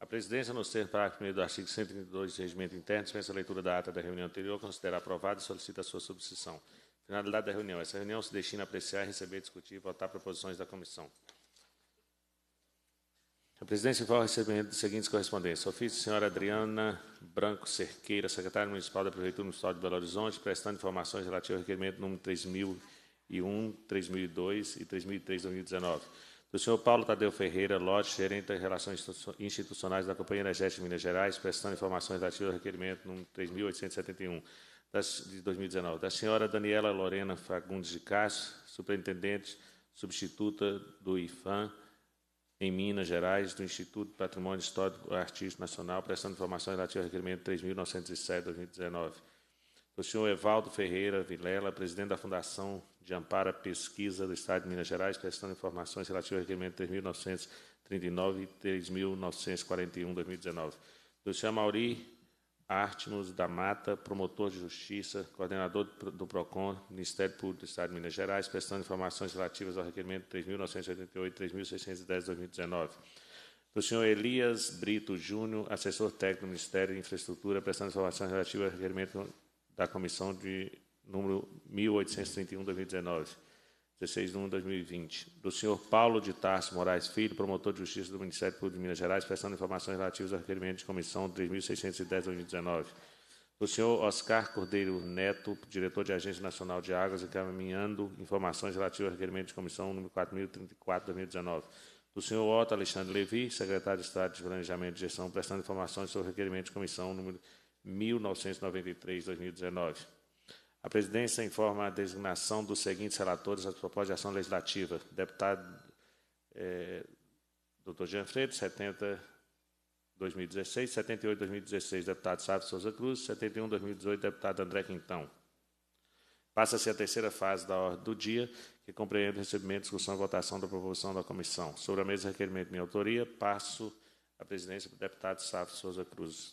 A presidência, nos termos do parágrafo 1 do artigo 132 do Regimento Interno, dispensa a leitura da ata da reunião anterior, considera aprovada e solicita a sua subscrição. Finalidade da reunião. Essa reunião se destina a apreciar, receber, discutir e votar proposições da comissão. A presidência informa o recebimento das seguintes correspondências. Ofício senhora Adriana Branco Cerqueira, secretária municipal da Prefeitura Municipal de Belo Horizonte, prestando informações relativas ao requerimento número 3001, 3002 e 3003 2019 do senhor Paulo Tadeu Ferreira Lodge, gerente das Relações Institucionais da Companhia Energética de Minas Gerais, prestando informações relativas ao requerimento número 3.871 de 2019. Da senhora Daniela Lorena Fagundes de Castro, superintendente substituta do IFAM, em Minas Gerais, do Instituto de Patrimônio Histórico e Artístico Nacional, prestando informações relativas ao requerimento 3.907-2019. de do senhor Evaldo Ferreira Vilela, presidente da Fundação de Amparo à Pesquisa do Estado de Minas Gerais, prestando informações relativas ao requerimento 3.939 e 3.941-2019. Do senhor Mauri Artmos da Mata, promotor de justiça, coordenador do PROCON, Ministério Público do Estado de Minas Gerais, prestando informações relativas ao requerimento 3.988 e 3.610-2019 do senhor Elias Brito Júnior, assessor técnico do Ministério de Infraestrutura, prestando informações relativas ao requerimento da comissão de número 1831-2019, 16 de 1 de 2020, do senhor Paulo de Tarso Moraes Filho, promotor de justiça do Ministério Público de Minas Gerais, prestando informações relativas ao requerimento de comissão 3610-2019, do senhor Oscar Cordeiro Neto, diretor de Agência Nacional de Águas, encaminhando informações relativas ao requerimento de comissão número 4034-2019, do senhor Otto Alexandre Levi, secretário de Estado de Planejamento e Gestão, prestando informações sobre o requerimento de comissão número 1993-2019. A presidência informa a designação dos seguintes relatores às proposta de ação legislativa. Deputado é, eh, Dr. Jean Freitas, 70 2016, 78 2016, deputado Sávio Souza Cruz, 71 2018, deputado André Quintão. Passa-se a terceira fase da ordem do dia, que compreende o recebimento, discussão e votação da proposição da comissão. Sobre a mesa requerimento de minha autoria, passo a presidência para o deputado Sávio Souza Cruz.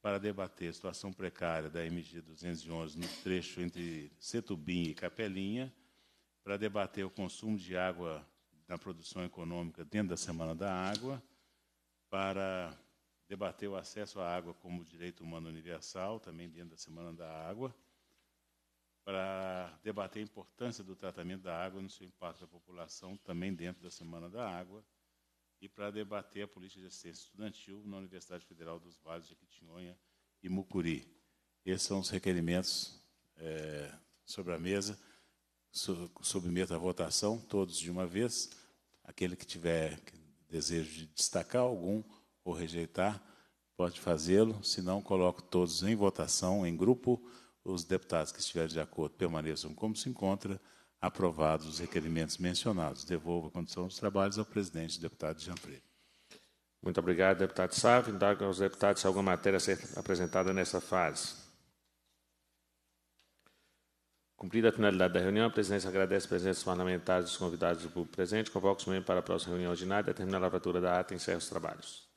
para debater a situação precária da MG 211 no trecho entre Setubim e Capelinha, para debater o consumo de água na produção econômica dentro da Semana da Água, para debater o acesso à água como direito humano universal, também dentro da Semana da Água, para debater a importância do tratamento da água no seu impacto na população, também dentro da Semana da Água e para debater a política de assistência estudantil na Universidade Federal dos Vales de Aquitinhonha e Mucuri. Esses são os requerimentos é, sobre a mesa. submeto à votação, todos de uma vez. Aquele que tiver desejo de destacar algum ou rejeitar, pode fazê-lo. Se não, coloco todos em votação, em grupo. Os deputados que estiverem de acordo permaneçam como se encontra. Aprovados os requerimentos mencionados. Devolvo a condição dos trabalhos ao presidente, deputado Jean Freire. Muito obrigado, deputado Sávio. Indago aos deputados se alguma matéria a ser apresentada nessa fase. Cumprida a finalidade da reunião, a presidência agradece a presença dos parlamentares e dos convidados do público presente, convoca os membros para a próxima reunião ordinária, determina a lavratura da ata e encerra os trabalhos.